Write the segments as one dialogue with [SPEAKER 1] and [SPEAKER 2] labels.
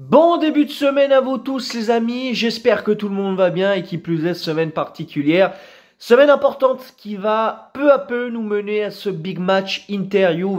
[SPEAKER 1] Bon début de semaine à vous tous les amis, j'espère que tout le monde va bien et qui plus est semaine particulière. Semaine importante qui va peu à peu nous mener à ce big match interview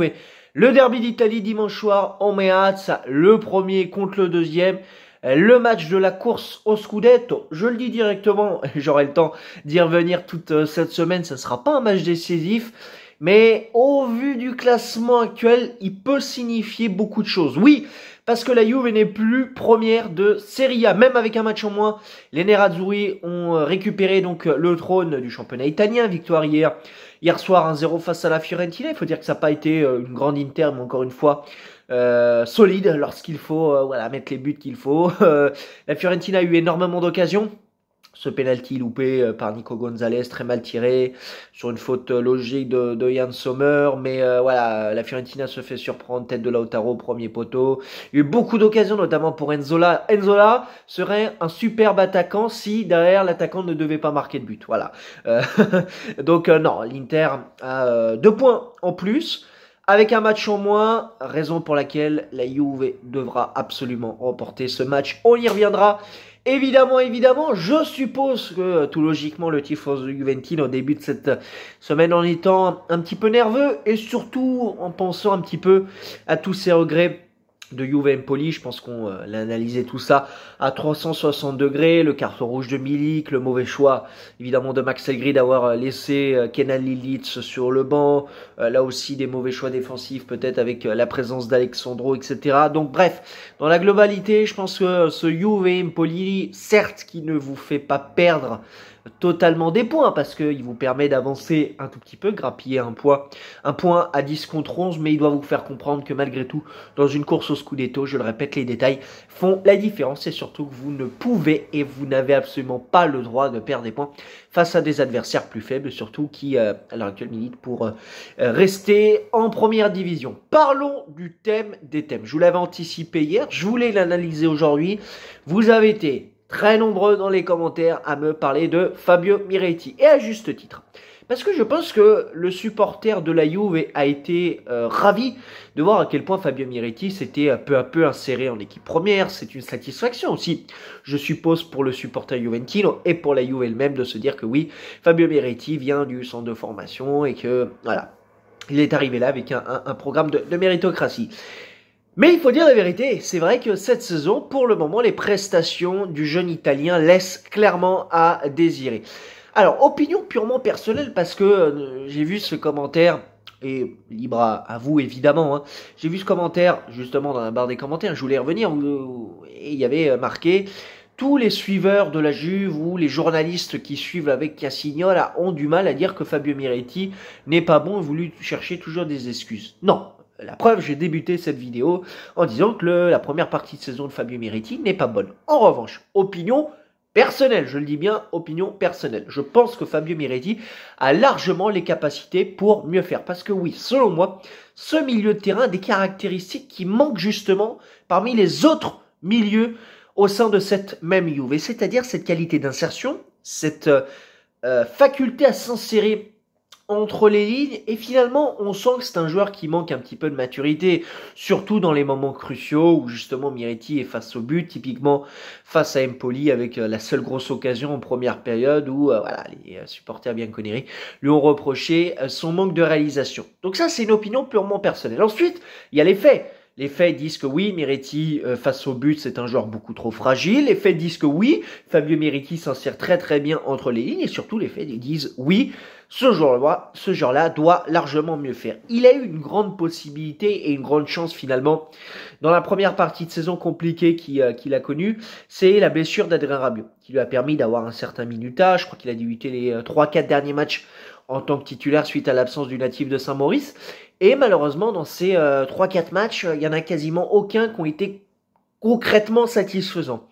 [SPEAKER 1] le derby d'Italie dimanche soir en Meazza, le premier contre le deuxième. Le match de la course au Scudetto, je le dis directement, j'aurai le temps d'y revenir toute euh, cette semaine, ça ne sera pas un match décisif, mais au vu du classement actuel, il peut signifier beaucoup de choses. Oui, parce que la Juve n'est plus première de Serie A. Même avec un match en moins, les Nerazzurri ont euh, récupéré donc euh, le trône du championnat italien. Victoire hier, hier soir 1-0 face à la Fiorentina. Il faut dire que ça n'a pas été euh, une grande interne mais encore une fois, solide lorsqu'il faut voilà, mettre les buts qu'il faut. la Fiorentina a eu énormément d'occasions ce penalty loupé euh, par Nico Gonzalez, très mal tiré, sur une faute euh, logique de, de Sommer. Mais euh, voilà, la Fiorentina se fait surprendre, tête de Lautaro, premier poteau. Il y a eu beaucoup d'occasions, notamment pour Enzola. Enzola serait un superbe attaquant si derrière l'attaquant ne devait pas marquer de but. Voilà. donc non, l'Inter a deux points en plus. Avec un match en moins, raison pour laquelle la Juve devra absolument remporter ce match. On y reviendra Évidemment, évidemment, je suppose que tout logiquement le tifos du au début de cette semaine en étant un petit peu nerveux et surtout en pensant un petit peu à tous ses regrets de Juve Empoli, je pense qu'on euh, l'a analysé tout ça à 360 degrés, le carton rouge de Milik, le mauvais choix évidemment de Max Elgrid d'avoir euh, laissé euh, Kenan sur le banc, là aussi des mauvais choix défensifs peut-être avec la présence d'Alexandro, etc. Donc bref, dans la globalité, je pense que ce Juve Empoli, certes qui ne vous fait pas perdre totalement des points parce qu'il vous permet d'avancer un tout petit peu, grappiller un, point, un point à 10 contre 11, mais il doit vous faire comprendre que malgré tout, dans une course au scudetto, je le répète, les détails font la différence et surtout que vous ne pouvez et vous n'avez absolument pas le droit de perdre des points face à des adversaires plus faibles, surtout qui, euh, à l'heure actuelle, militent pour euh, euh, rester en première division. Parlons du thème des thèmes. Je vous l'avais anticipé hier, je voulais l'analyser aujourd'hui. Vous avez été très nombreux dans les commentaires à me parler de Fabio Miretti, et à juste titre. Parce que je pense que le supporter de la Juve a été euh, ravi de voir à quel point Fabio Miretti s'était euh, peu à peu inséré en équipe première. C'est une satisfaction aussi, je suppose, pour le supporter Juventino et pour la Juve elle-même de se dire que oui, Fabio Miretti vient du centre de formation et que voilà, il est arrivé là avec un, programme de, de méritocratie. Mais il faut dire la vérité, c'est vrai que cette saison, pour le moment, les prestations du jeune Italien laissent clairement à désirer. Alors, opinion purement personnelle, parce que euh, j'ai vu ce commentaire, et libre à, vous évidemment, hein, j'ai vu ce commentaire justement dans la barre des commentaires, je voulais revenir, et il y avait euh, marqué tous les suiveurs de la Juve ou les journalistes qui suivent avec Cassignola ont du mal à dire que Fabio Miretti n'est pas bon et voulu chercher toujours des excuses. Non, la preuve, j'ai débuté cette vidéo en disant que la première partie de saison de Fabio Miretti n'est pas bonne. En revanche, opinion personnelle, je le dis bien, opinion personnelle. Je pense que Fabio Miretti a largement les capacités pour mieux faire. Parce que oui, selon moi, ce milieu de terrain a des caractéristiques qui manquent justement parmi les autres milieux au sein de cette même Juve. C'est-à-dire cette qualité d'insertion, cette euh, faculté à s'insérer entre les lignes et finalement on sent que c'est un joueur qui manque un petit peu de maturité, surtout dans les moments cruciaux où justement Miretti est face au but, typiquement face à Empoli avec euh, la seule grosse occasion en première période où euh, voilà, les euh, supporters bien connus lui ont reproché son manque de réalisation. Donc ça c'est une opinion purement personnelle. Ensuite, il y a les faits. Les faits disent que oui, Miretti, euh, face au but, c'est un joueur beaucoup trop fragile. Les faits disent que oui, Fabio Miretti s'insère très très bien entre les lignes. Et surtout, les faits disent oui, ce joueur-là, ce là doit largement mieux faire. Il a eu une grande possibilité et une grande chance finalement dans la première partie de saison compliquée qu'il euh, a connue. C'est la blessure d'Adrien Rabiot qui lui a permis d'avoir un certain minutage. Je crois qu'il a débuté les 3-4 euh, derniers matchs en tant que titulaire suite à l'absence du natif de Saint-Maurice. Et malheureusement, dans ces 3-4 euh, matchs, il y en a quasiment aucun qui ont été concrètement satisfaisants.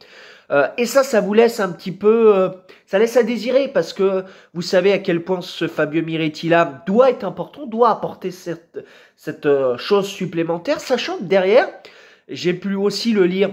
[SPEAKER 1] Euh, et ça, ça vous laisse un petit peu, euh, ça laisse à désirer parce que vous savez à quel point ce Fabio Miretti là doit être important, doit apporter cette, cette chose supplémentaire, sachant que derrière, j'ai pu aussi le lire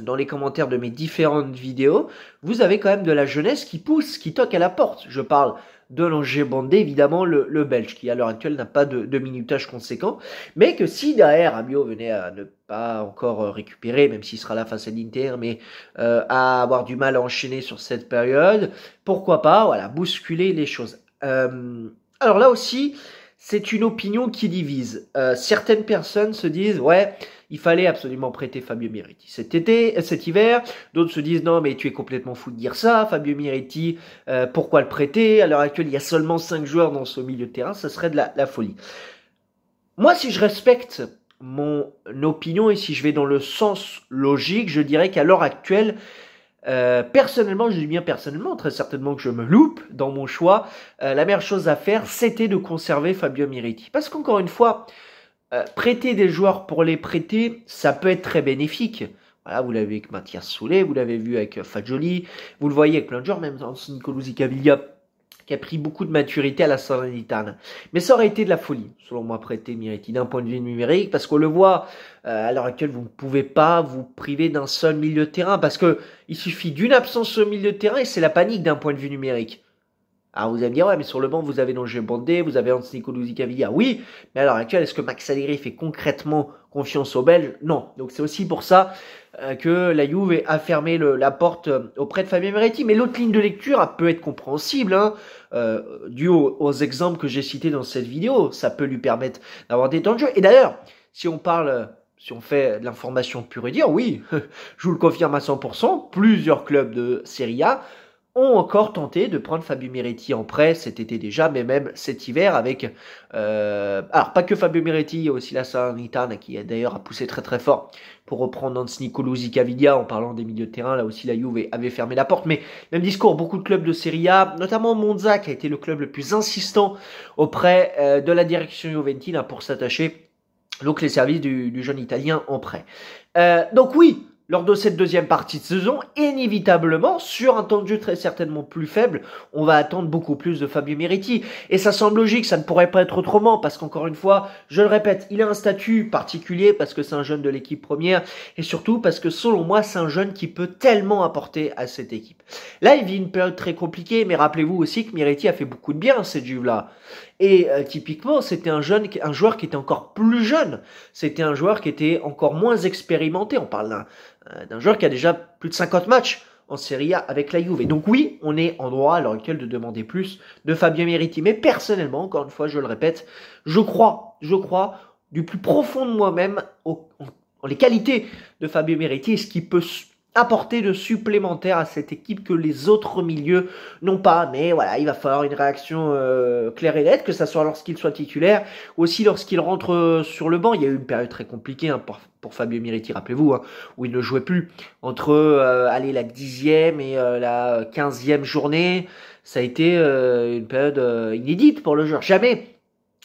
[SPEAKER 1] dans les commentaires de mes différentes vidéos, vous avez quand même de la jeunesse qui pousse, qui toque à la porte. Je parle de l'Angers Bandé, évidemment le, Belge, qui à l'heure actuelle n'a pas de, minutage conséquent, mais que si derrière Amio venait à ne pas encore euh, récupérer, même s'il sera là face à l'Inter, mais euh, à avoir du mal à enchaîner sur cette période, pourquoi pas, voilà, bousculer les choses. Euh, alors là aussi, c'est une opinion qui divise. certaines personnes se disent, ouais, il fallait absolument prêter Fabio Miretti cet été, cet hiver. D'autres se disent non, mais tu es complètement fou de dire ça, Fabio Miretti, euh, pourquoi le prêter À l'heure actuelle, il y a seulement 5 joueurs dans ce milieu de terrain, ça serait de la, folie. Moi, si je respecte mon opinion et si je vais dans le sens logique, je dirais qu'à l'heure actuelle, euh, personnellement, je dis bien personnellement, très certainement que je me loupe dans mon choix, euh, la meilleure chose à faire, c'était de conserver Fabio Miretti. Parce qu'encore une fois, euh, prêter des joueurs pour les prêter, ça peut être très bénéfique. Voilà, vous l'avez avec Mathias Soulet, vous l'avez vu avec euh, Fadjoli, vous le voyez avec plein de joueurs, même dans Nicolou qui a pris beaucoup de maturité à la Salernitana. Mais ça aurait été de la folie, selon moi, prêter Miretti d'un point de vue numérique, parce qu'on le voit, euh, à l'heure actuelle, vous ne pouvez pas vous priver d'un seul milieu de terrain, parce que il suffit d'une absence au milieu de terrain et c'est la panique d'un point de vue numérique. Alors ah, vous allez me dire, ah ouais, mais sur le banc, vous avez Nogé Bandé, vous avez Anthony Colouzi Cavilla. Oui, mais à l'heure est-ce que Max Allegri fait concrètement confiance aux Belges Non. Donc c'est aussi pour ça euh, que la Juve a fermé la porte euh, auprès de Fabien Meretti. Mais l'autre ligne de lecture peut être compréhensible, hein. euh, dû aux, aux, exemples que j'ai cités dans cette vidéo. Ça peut lui permettre d'avoir des temps de jeu. Et d'ailleurs, si on parle si on fait de l'information pure et dire, oui, je vous le confirme à 100%, plusieurs clubs de Serie A ont encore tenté de prendre Fabio Miretti en prêt cet été déjà, mais même cet hiver avec... Euh, alors, pas que Fabio Miretti, il y a aussi la Saranitana qui d'ailleurs a poussé très très fort pour reprendre Anthony Nicolosi Caviglia en parlant des milieux de terrain. Là aussi, la Juve avait fermé la porte, mais même discours, beaucoup de clubs de Serie A, notamment Monza qui a été le club le plus insistant auprès euh, de la direction Juventine hein, pour s'attacher donc les services du, jeune Italien en prêt. Euh, donc oui, lors de cette deuxième partie de saison, inévitablement, sur un temps de jeu très certainement plus faible, on va attendre beaucoup plus de Fabio Meriti. Et ça semble logique, ça ne pourrait pas être autrement, parce qu'encore une fois, je le répète, il a un statut particulier, parce que c'est un jeune de l'équipe première, et surtout parce que selon moi, c'est un jeune qui peut tellement apporter à cette équipe. Là, il vit une période très compliquée, mais rappelez-vous aussi que Meriti a fait beaucoup de bien, cette juve-là. Et euh, typiquement, c'était un jeune, un joueur qui était encore plus jeune. C'était un joueur qui était encore moins expérimenté. On parle d'un euh, d'un joueur qui a déjà plus de 50 matchs en Serie A avec la Juve. Et donc oui, on est en droit, alors lequel, de demander plus de Fabien Meriti. Mais personnellement, encore une fois, je le répète, je crois, je crois du plus profond de moi-même en, les qualités de Fabio Meriti et ce qui peut apporter de supplémentaire à cette équipe que les autres milieux n'ont pas. Mais voilà, il va falloir une réaction euh, claire et nette, que ce soit lorsqu'il soit titulaire, ou aussi lorsqu'il rentre euh, sur le banc. Il y a eu une période très compliquée hein, pour, Fabio Miretti, rappelez-vous, hein, où il ne jouait plus entre euh, la dixième et euh, la quinzième journée. Ça a été une période inédite pour le joueur. Jamais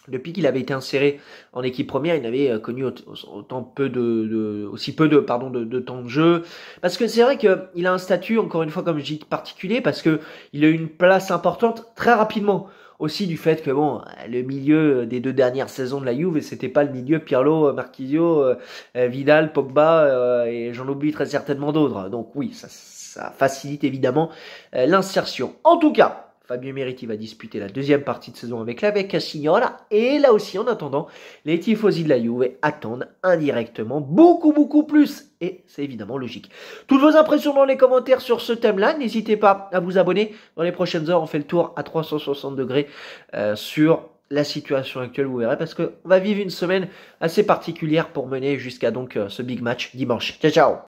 [SPEAKER 1] depuis qu'il avait été inséré en équipe première, il n'avait euh, connu autant peu de, aussi peu de pardon de, temps de jeu parce que c'est vrai qu'il a un statut encore une fois comme je dis particulier parce que il a eu une place importante très rapidement aussi du fait que bon le milieu euh, des deux dernières saisons de la Juve c'était pas le milieu Pirlo, euh, Marquisio, Vidal, Pogba et j'en oublie très certainement d'autres. Donc oui, ça facilite évidemment l'insertion. En tout cas, Fabio Meriti va disputer la deuxième partie de saison avec l'avec Signora. Et là aussi, en attendant, les tifosi de la Juve attendent indirectement beaucoup, beaucoup plus. Et c'est évidemment logique. Toutes vos impressions dans les commentaires sur ce thème-là. N'hésitez pas à vous abonner. Dans les prochaines heures, on fait le tour à 360 degrés euh, sur la situation actuelle, vous verrez, parce qu'on va vivre une semaine assez particulière pour mener jusqu'à donc euh, ce big match dimanche. Ciao, ciao